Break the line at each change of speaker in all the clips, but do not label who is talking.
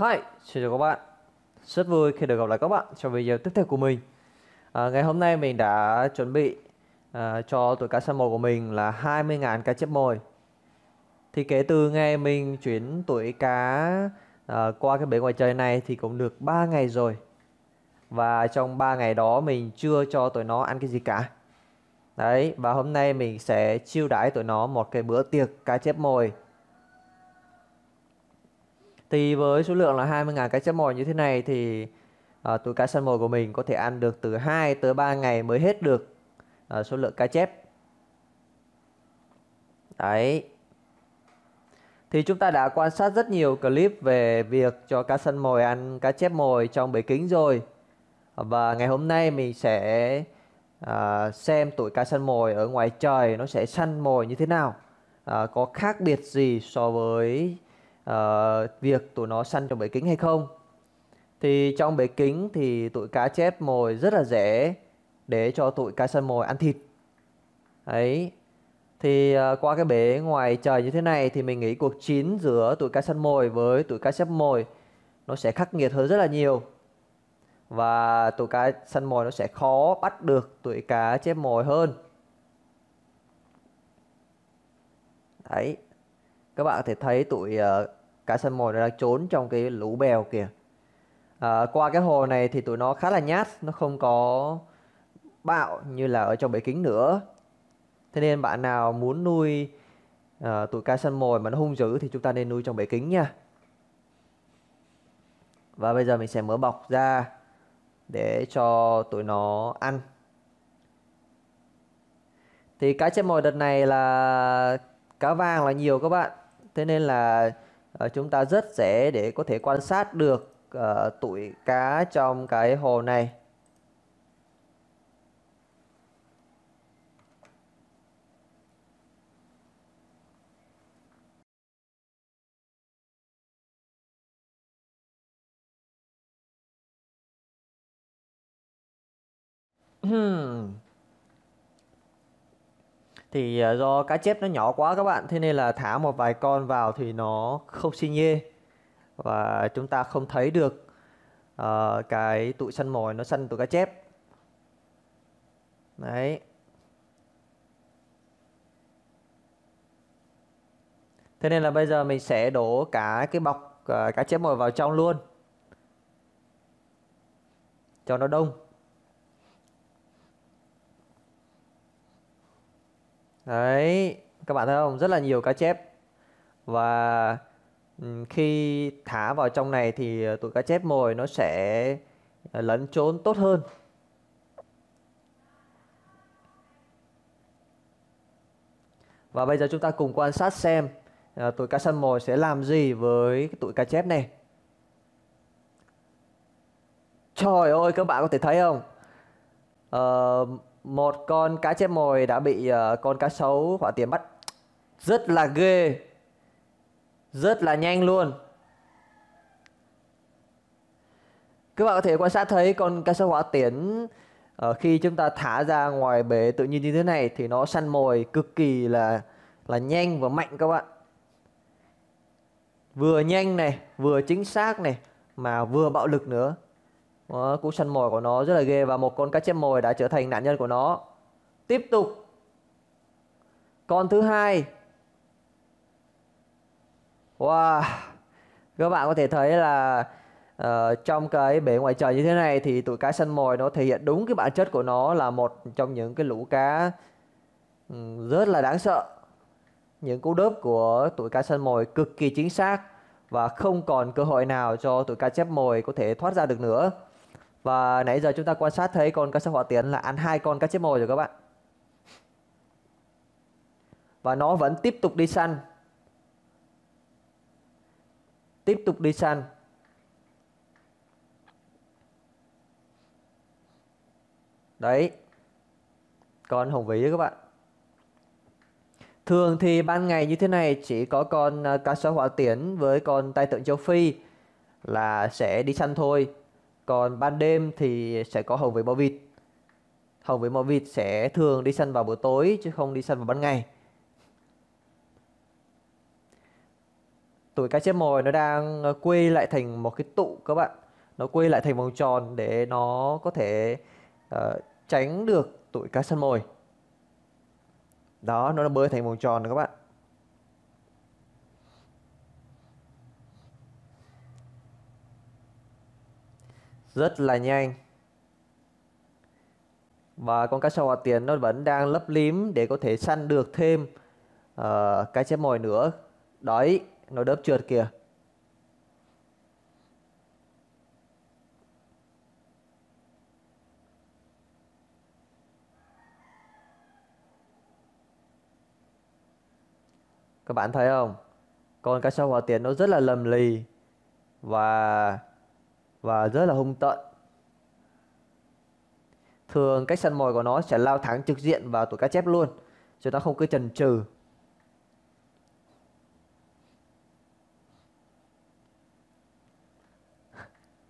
Hi, xin chào các bạn. Rất vui khi được gặp lại các bạn trong video tiếp theo của mình. À, ngày hôm nay mình đã chuẩn bị à, cho tuổi cá săn mồi của mình là 20.000 cá chép mồi. Thì kể từ ngày mình chuyển tuổi cá à, qua cái bể ngoài trời này thì cũng được 3 ngày rồi. Và trong 3 ngày đó mình chưa cho tụi nó ăn cái gì cả. Đấy, và hôm nay mình sẽ chiêu đãi tụi nó một cái bữa tiệc cá chép mồi thì với số lượng là 20.000 cái chép mồi như thế này thì à, ờ, túi cá săn mồi của mình có thể ăn được từ 2 tới 3 ngày mới hết được à, số lượng cá chép. Đấy. Thì chúng ta đã quan sát rất nhiều clip về việc cho cá săn mồi ăn cá chép mồi trong bể kính rồi. Và ngày hôm nay mình sẽ à, xem tụi cá săn mồi ở ngoài trời nó sẽ săn mồi như thế nào. À, có khác biệt gì so với uh, việc tụi nó săn trong bể kính hay không thì trong bể kính thì tụi cá chép mồi rất là dễ để cho tụi cá săn mồi ăn thịt ấy thì uh, qua cái bể ngoài trời như thế này thì mình nghĩ cuộc chiến giữa tụi cá săn mồi với tụi cá chép mồi nó sẽ khắc nghiệt hơn rất là nhiều và tụi cá săn mồi nó sẽ khó bắt được tụi cá chép mồi hơn đấy các bạn có thể thấy tụi uh, cá săn mồi nó đang trốn trong cái lũ bèo kìa à, qua cái hồ này thì tụi nó khá là nhát nó không có bạo như là ở trong bể kính nữa thế nên bạn nào muốn nuôi à, tụi cá săn mồi mà nó hung dữ thì chúng ta nên nuôi trong bể kính nha và bây giờ mình sẽ mở bọc ra để cho tụi nó ăn thì cá chép mồi đợt này là cá vàng là nhiều các bạn thế nên là Ờ, chúng ta rất dễ để có thể quan sát được uh, ờ, tuổi cá trong cái hồ này Hmm thì ờ, do cá chép nó nhỏ quá các bạn thế nên là thả một vài con vào thì nó không xi nhê và chúng ta không thấy được uh, cái tụi săn mồi nó săn tụi cá chép đấy thế nên là bây giờ mình sẽ đổ cả cái bọc uh, cá chép mồi vào trong luôn cho nó đông đấy các bạn thấy không rất là nhiều cá chép và ừ, khi thả vào trong này thì ờ, tụi cá chép mồi nó sẽ ờ, lẫn trốn tốt hơn Và bây giờ chúng ta cùng quan sát xem ờ, tụi cá săn mồi sẽ làm gì với tụi cá chép này. Trời ơi các bạn có thể thấy không? À, một con cá chép mồi đã bị uh, con cá sấu hỏa tiễn bắt rất là ghê rất là nhanh luôn các bạn có thể quan sát thấy con cá sấu hỏa tiễn uh, khi chúng ta thả ra ngoài bể tự nhiên như thế này thì nó săn mồi cực kỳ là là nhanh và mạnh các bạn vừa nhanh này vừa chính xác này mà vừa bạo lực nữa đó, ờ, cú săn mồi của nó rất là ghê và một con cá chép mồi đã trở thành nạn nhân của nó. Tiếp tục. Con thứ hai. Wow. Các bạn có thể thấy là uh, trong cái bể ngoài trời như thế này thì tụi cá săn mồi nó thể hiện đúng cái bản chất của nó là một trong những cái lũ cá um, rất là đáng sợ. Những cú đớp của tụi cá săn mồi cực kỳ chính xác và không còn cơ hội nào cho tụi cá chép mồi có thể thoát ra được nữa. Và nãy giờ chúng ta quan sát thấy con cá sấu hỏa tiễn là ăn hai con cá chép mồi rồi các bạn. Và nó vẫn tiếp tục đi săn. Tiếp tục đi săn. Đấy. Con hồng vĩ các bạn. Thường thì ban ngày như thế này chỉ có con à, cá sấu hỏa tiễn với con tai tượng châu Phi là sẽ đi săn thôi còn ban đêm thì sẽ có hồng với bò vịt hồng với bò vịt sẽ thường đi săn vào buổi tối chứ không đi săn vào ban ngày tuổi cá chép mồi nó đang ờ, quay lại thành một cái tụ các bạn nó quay lại thành vòng tròn để nó có thể uh, tránh được tuổi cá săn mồi đó nó bơi thành vòng tròn rồi các bạn rất là nhanh và con cá sấu hỏa tiền nó vẫn đang lấp lím để có thể săn được thêm uh, cái chép mồi nữa đấy nó đớp trượt kìa các bạn thấy không con cá sấu hỏa tiền nó rất là lầm lì và và rất là hung tợn. Thường cách săn mồi của nó sẽ lao thẳng trực diện vào tủ cá chép luôn, chứ nó không cứ chần chừ.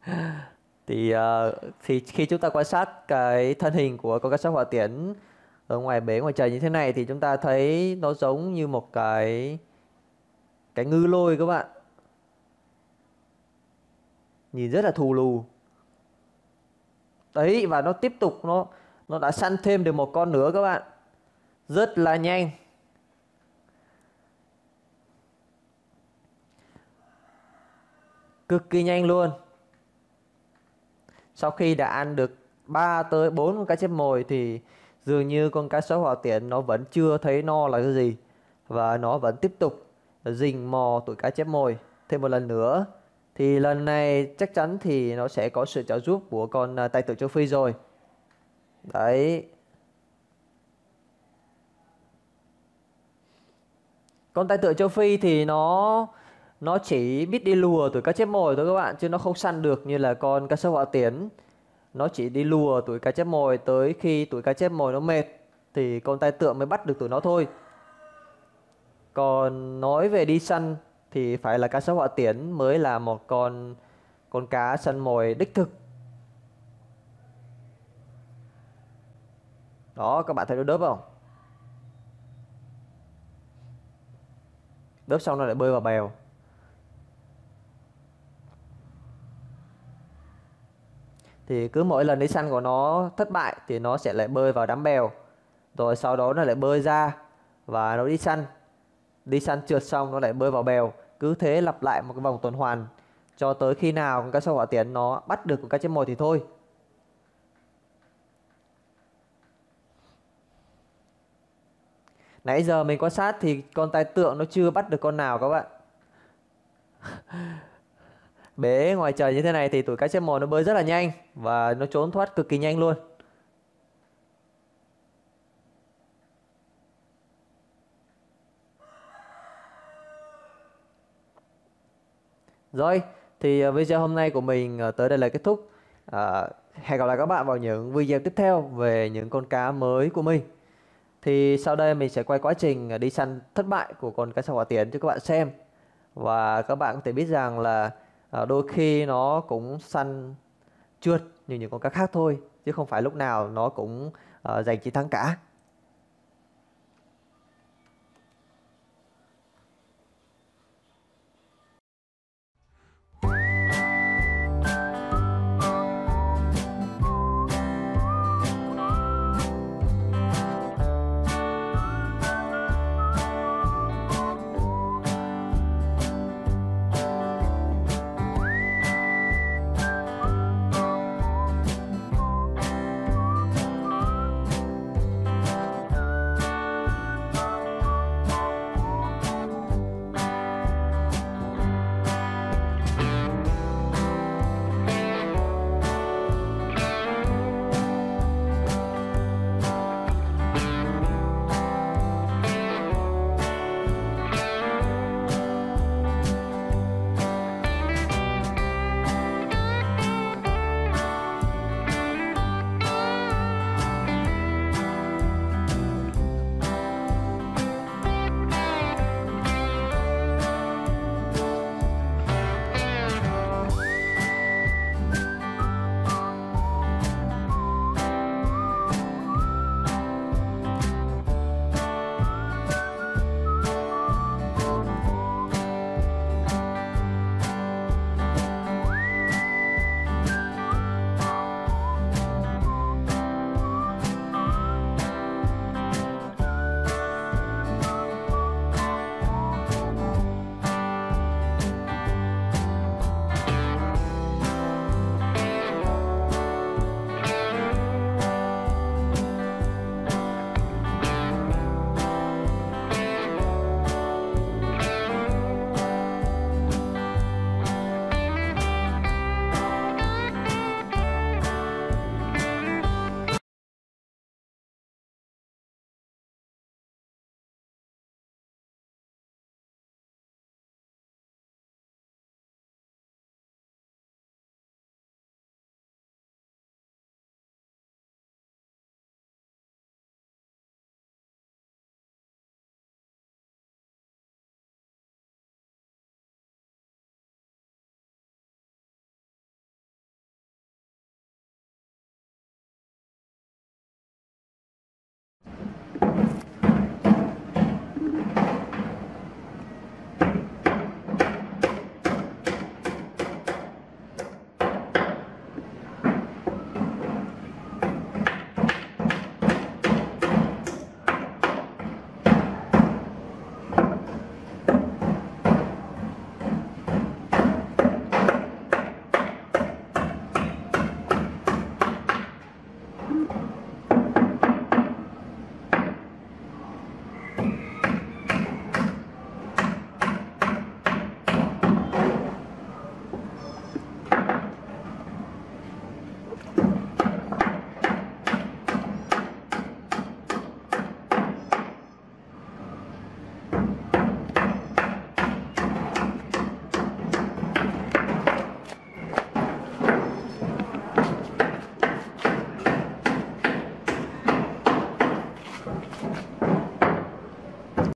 thì uh, ờ, thì khi chúng ta quan sát cái thân hình của con cá sấu hỏa tiễn ở ngoài bể ngoài trời như thế này thì chúng ta thấy nó giống như một cái cái ngư lôi các bạn nhìn rất là thù lù đấy và nó tiếp tục nó nó đã săn thêm được một con nữa các bạn rất là nhanh cực kỳ nhanh luôn sau khi đã ăn được 3 tới 4 con cá chép mồi thì dường như con cá sấu hỏa tiễn nó vẫn chưa thấy no là cái gì và nó vẫn tiếp tục rình mò tụi cá chép mồi thêm một lần nữa thì lần này chắc chắn thì nó sẽ có sự trợ giúp của con à, tài tử châu Phi rồi đấy con tài tử châu Phi thì nó nó chỉ biết đi lùa tuổi cá chép mồi thôi các bạn chứ nó không săn được như là con cá sấu hỏa tiến nó chỉ đi lùa tuổi cá chép mồi tới khi tuổi cá chép mồi nó mệt thì con tay tượng mới bắt được tụi nó thôi còn nói về đi săn thì phải là cá sấu họa tiễn mới là một con con cá săn mồi đích thực đó các bạn thấy nó đớp không đớp xong nó lại bơi vào bèo thì cứ mỗi lần đi săn của nó thất bại thì nó sẽ lại bơi vào đám bèo rồi sau đó nó lại bơi ra và nó đi săn đi săn trượt xong nó lại bơi vào bèo cứ thế lặp lại một cái vòng tuần hoàn cho tới khi nào con cá sấu hỏa tiễn nó bắt được con cá chép mồi thì thôi Nãy giờ mình quan sát thì con tai tượng nó chưa bắt được con nào các bạn Bế ngoài trời như thế này thì tụi cá chép mồi nó bơi rất là nhanh Và nó trốn thoát cực kỳ nhanh luôn Rồi, thì ờ, video hôm nay của mình ờ, tới đây là kết thúc. À, hẹn gặp lại các bạn vào những video tiếp theo về những con cá mới của mình. Thì sau đây mình sẽ quay quá trình đi săn thất bại của con cá sấu hỏa tiến cho các bạn xem. Và các bạn có thể biết rằng là đôi khi nó cũng săn trượt như những con cá khác thôi chứ không phải lúc nào nó cũng uh, giành chiến thắng cả